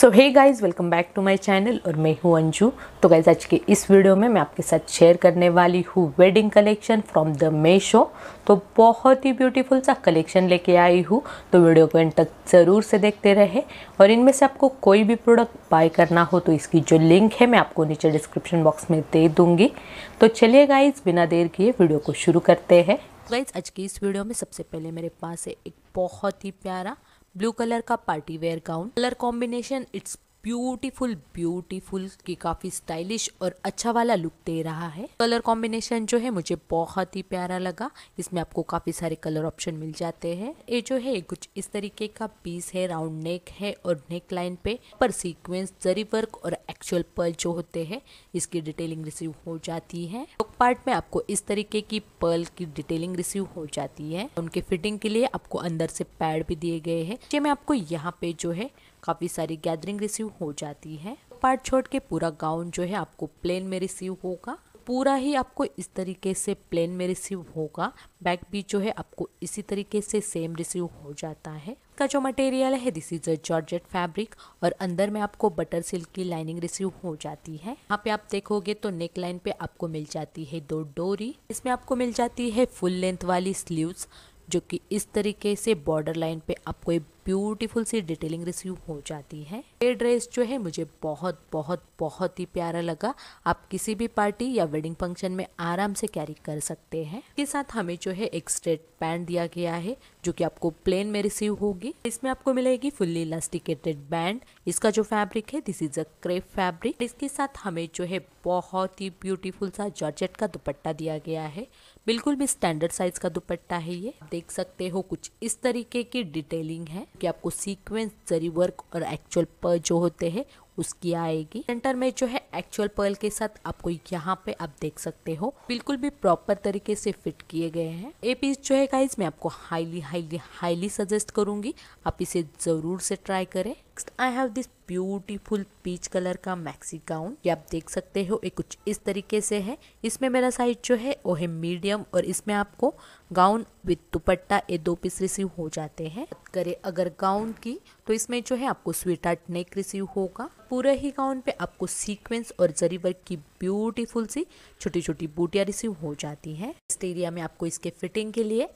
so hey guys welcome back to my channel और मैं हूँ अंजू तो गाइज़ आज के इस वीडियो में मैं आपके साथ शेयर करने वाली हूँ wedding collection from the may show तो बहुत ही ब्यूटीफुल सा कलेक्शन लेके आई हूँ तो वीडियो को एंड तक ज़रूर से देखते रहे और इनमें से आपको कोई भी प्रोडक्ट बाय करना हो तो इसकी जो लिंक है मैं आपको नीचे डिस्क्रिप्शन बॉक्स में दे दूँगी तो चलिए गाइज़ बिना देर किए वीडियो को शुरू करते हैं गाइज़ आज की इस वीडियो में सबसे पहले मेरे पास है एक बहुत ही प्यारा ब्लू कलर का party wear gown colour combination it's beautiful beautiful की काफ़ी स्टाइलिश और अच्छा वाला लुक दे रहा है कलर कॉम्बिनेशन जो है मुझे बहुत ही प्यारा लगा इसमें आपको काफ़ी सारे कलर ऑप्शन मिल जाते हैं ये जो है कुछ इस तरीके का पीस है राउंड नेक है और नेक लाइन पे पर सीक्वेंस जरी वर्क और एक्चुअल पर्ल जो होते हैं इसकी डिटेलिंग रिसीव हो जाती है टॉप पार्ट में आपको इस तरीके की पर्ल की डिटेलिंग रिसीव हो जाती है उनके फिटिंग के लिए आपको अंदर से पैड भी दिए गए हैं मैं आपको यहाँ पे जो है काफ़ी सारी गैदरिंग रिसीव हो जाती है पार्ट छोड़ के पूरा गाउन जो है आपको प्लेन में रिसीव होगा पूरा ही आपको इस तरीके से प्लेन में रिसीव होगा बैक भी जो है आपको इसी तरीके से सेम रिसीव हो जाता है का जो मटेरियल है this is a georgette fabric और अंदर में आपको बटर सिल्क की लाइनिंग रिसीव हो जाती है यहाँ पे आप देखोगे तो नेक लाइन पे आपको मिल जाती है दो डोरी इसमें आपको मिल जाती है फुल लेंथ वाली स्लीव जो कि इस तरीके से बॉर्डर लाइन पे आपको ब्यूटीफुल सी डिटेलिंग रिसीव हो जाती है ये ड्रेस जो है मुझे बहुत बहुत बहुत ही प्यारा लगा आप किसी भी पार्टी या वेडिंग फंक्शन में आराम से कैरी कर सकते हैं इसके साथ हमें जो है एक स्ट्रेट पैंट दिया गया है जो कि आपको प्लेन में रिसीव होगी इसमें आपको मिलेगी फुल्ली इलास्टिकेटेड बैंड इसका जो फैब्रिक है this is a crepe fabric इसके साथ हमें जो है बहुत ही ब्यूटीफुल सा जॉर्जेट का दुपट्टा दिया गया है बिल्कुल भी स्टैंडर्ड साइज का दुपट्टा है ये देख सकते हो कुछ इस तरीके की डिटेलिंग है कि आपको सीक्वेंस जरी वर्क और एक्चुअल पर जो होते हैं उसकी आएगी सेंटर में जो है एक्चुअल पर्ल के साथ आपको यहाँ पे आप देख सकते हो बिल्कुल भी प्रॉपर तरीके से फिट किए गए हैं ये पीस जो है गाइज मैं आपको हाईली हाईली हाईली सजेस्ट करूंगी आप इसे जरूर से ट्राई करें next I have this beautiful peach colour का मैक्सी गाउन ये आप देख सकते हो ये कुछ इस तरीके से है इसमें मेरा साइज जो है वो है मीडियम और इसमें आपको गाउन विद दुपट्टा ये दो पीस रिसीव हो जाते हैं करें अगर गाउन की तो इसमें जो है आपको स्वीट आर्ट नेक रिसीव होगा पूरे ही गाउन पे आपको सीक्वेंस और जरी वर्क की ब्यूटीफुल सी छोटी छोटी बूटियाँ रिसीव हो जाती हैं इस एरिया में आपको इसके फिटिंग के लिए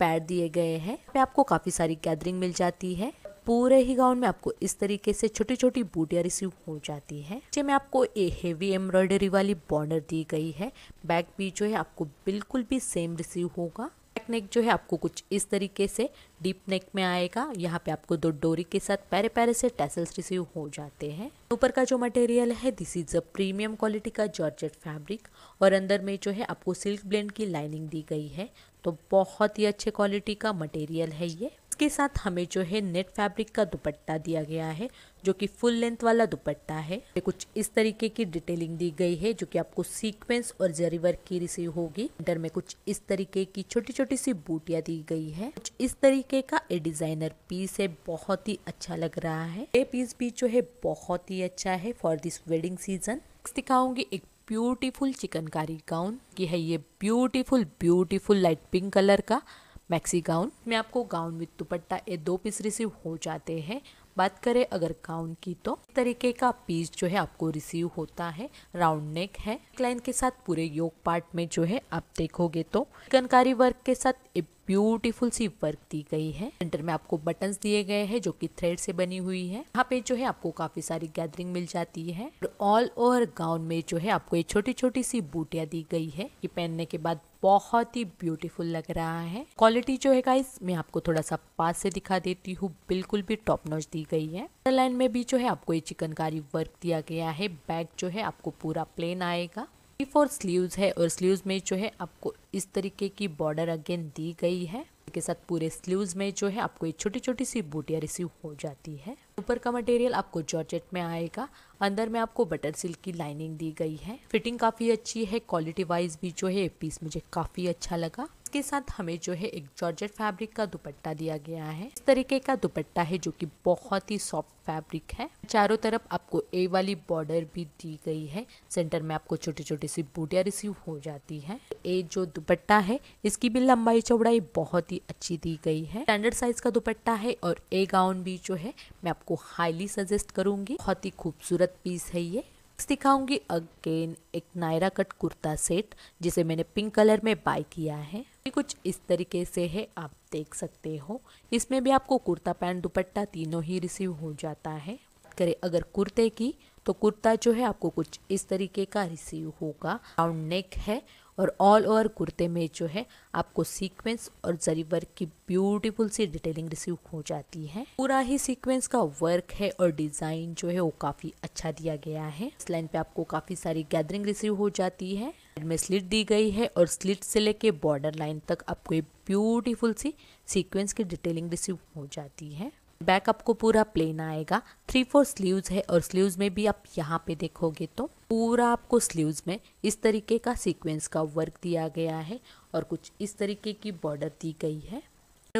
पैड दिए गए हैं पे आपको काफ़ी सारी गैदरिंग मिल जाती है पूरे ही गाउन में आपको इस तरीके से छोटी छोटी बूटिया रिसीव हो जाती है नीचे में आपको ये हेवी एम्ब्रॉयडरी वाली बॉर्डर दी गई है बैक भी जो है आपको बिल्कुल भी सेम रिसीव होगा बैक नेक जो है आपको कुछ इस तरीके से डीप नेक में आएगा यहाँ पे आपको दो डोरी के साथ पैरे पैरे से टैसल्स रिसीव हो जाते हैं ऊपर का जो मटेरियल है this is a premium quality का जॉर्जेट फैब्रिक और अंदर में जो है आपको सिल्क ब्लेंड की लाइनिंग दी गई है तो बहुत ही अच्छे क्वालिटी का मटेरियल है ये इसके साथ हमें जो है नेट फैब्रिक का दुपट्टा दिया गया है जो कि फुल लेंथ वाला दुपट्टा है कुछ इस तरीके की डिटेलिंग दी गई है जो कि आपको सीक्वेंस और जरी वर्क की रिसीव होगी अंडर में कुछ इस तरीके की छोटी छोटी सी बूटियां दी गई है कुछ इस तरीके का ये डिजाइनर पीस है बहुत ही अच्छा लग रहा है ये पीस भी जो है बहुत ही अच्छा है फॉर दिस वेडिंग सीजन दिखाऊंगी एक ब्यूटीफुल चिकनकारी गाउन की है ये beautiful beautiful light pink colour का मैक्सी गाउन में आपको गाउन विथ दुपट्टा ये दो पीस रिसीव हो जाते हैं बात करें अगर गाउन की तो तरीके का पीस जो है आपको रिसीव होता है राउंड नेक है क्लाइन के साथ पूरे योग पार्ट में जो है आप देखोगे तो कनकारी वर्क के साथ ब्यूटीफुल सी वर्क दी गई है सेंटर में आपको बटन दिए गए हैं जो कि थ्रेड से बनी हुई है यहाँ पे जो है आपको काफी सारी गैदरिंग मिल जाती है और ऑल ओवर गाउन में जो है आपको ये छोटी छोटी सी बूटिया दी गई है कि पहनने के बाद बहुत ही ब्यूटीफुल लग रहा है क्वालिटी जो है गाइस मैं आपको थोड़ा सा पास से दिखा देती हूँ बिल्कुल भी टॉप नॉच दी गई है लाइन में भी जो है आपको ये चिकनकारी वर्क दिया गया है बैक जो है आपको पूरा प्लेन आएगा फोर स्लीव्स है और स्लीव्स में जो है आपको इस तरीके की बॉर्डर अगेन दी गई है के साथ पूरे स्लीव्स में जो है आपको एक छोटी छोटी सी बूटियां रिसीव हो जाती है ऊपर का मटेरियल आपको जॉर्जेट में आएगा अंदर में आपको बटर सिल्क की लाइनिंग दी गई है फिटिंग काफ़ी अच्छी है क्वालिटी वाइज भी जो है पीस मुझे काफ़ी अच्छा लगा इसके साथ हमें जो है एक जॉर्जेट फैब्रिक का दुपट्टा दिया गया है इस तरीके का दुपट्टा है जो कि बहुत ही सॉफ्ट फैब्रिक है चारों तरफ आपको ए वाली बॉर्डर भी दी गई है सेंटर में आपको छोटी छोटी सी बूटिया रिसीव हो जाती है ए जो दुपट्टा है इसकी भी लंबाई चौड़ाई बहुत ही अच्छी दी गई है स्टैंडर्ड साइज का दुपट्टा है और ए गाउन भी जो है मैं आपको हाईली सजेस्ट करूंगी बहुत ही खूबसूरत पीस है ये दिखाऊंगी अगेन एक नायरा कट कुर्ता सेट जिसे मैंने पिंक कलर में बाय किया है कुछ इस तरीके से है आप देख सकते हो इसमें भी आपको कुर्ता पैंट दुपट्टा तीनों ही रिसीव हो जाता है करें अगर कुर्ते की तो कुर्ता जो है आपको कुछ इस तरीके का रिसीव होगा राउंड नेक है और ऑल ओवर कुर्ते में जो है आपको सीक्वेंस और जरी वर्क की ब्यूटीफुल सी डिटेलिंग रिसीव हो जाती है पूरा ही सीक्वेंस का वर्क है और डिजाइन जो है वो काफी अच्छा दिया गया है इस लाइन पे आपको काफी सारी गैदरिंग रिसीव हो जाती है में स्लिट दी गई है और स्लिट से लेके बॉर्डर लाइन तक आपको ये ब्यूटीफुल सी सीक्वेंस की डिटेलिंग रिसीव हो जाती है बैक आपको पूरा प्लेन आएगा थ्री फोर स्लीव्स है और स्लीव्स में भी आप यहाँ पे देखोगे तो पूरा आपको स्लीव्स में इस तरीके का सीक्वेंस का वर्क दिया गया है और कुछ इस तरीके की बॉर्डर दी गई है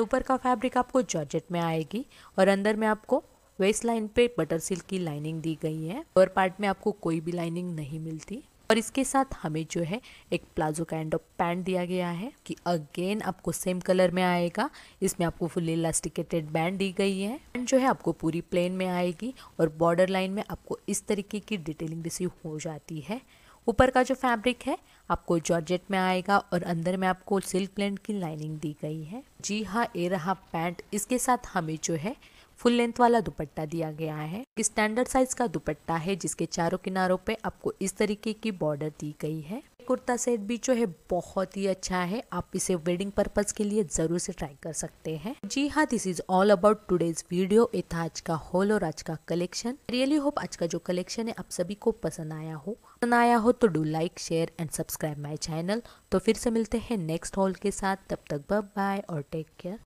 ऊपर का फैब्रिक आपको जॉर्जेट में आएगी और अंदर में आपको वेस्ट लाइन पे बटर सिल्क की लाइनिंग दी गई है और पार्ट में आपको कोई भी लाइनिंग नहीं मिलती और इसके साथ हमें जो है एक प्लाजो काइंड ऑफ पैंट दिया गया है कि अगेन आपको सेम कलर में आएगा इसमें आपको फुल इलास्टिकेटेड बैंड दी गई है पैंट जो है आपको पूरी प्लेन में आएगी और बॉर्डर लाइन में आपको इस तरीके की डिटेलिंग रिसीव हो जाती है ऊपर का जो फैब्रिक है आपको जॉर्जेट में आएगा और अंदर में आपको सिल्क प्लेन की लाइनिंग दी गई है जी हाँ ए रहा पैंट इसके साथ हमें जो है फुल लेंथ वाला दुपट्टा दिया गया है स्टैंडर्ड साइज का दुपट्टा है जिसके चारों किनारों पे आपको इस तरीके की बॉर्डर दी गई है कुर्ता सेट भी जो है बहुत ही अच्छा है आप इसे वेडिंग पर्पज के लिए जरूर से ट्राई कर सकते हैं जी हाँ this is all about today's video ये था आज का हॉल और आज का कलेक्शन रियली होप आज का जो कलेक्शन है आप सभी को पसंद आया हो पसंद आया हो तो do like share and subscribe my channel तो फिर से मिलते हैं नेक्स्ट हॉल के साथ तब तक बाय और टेक केयर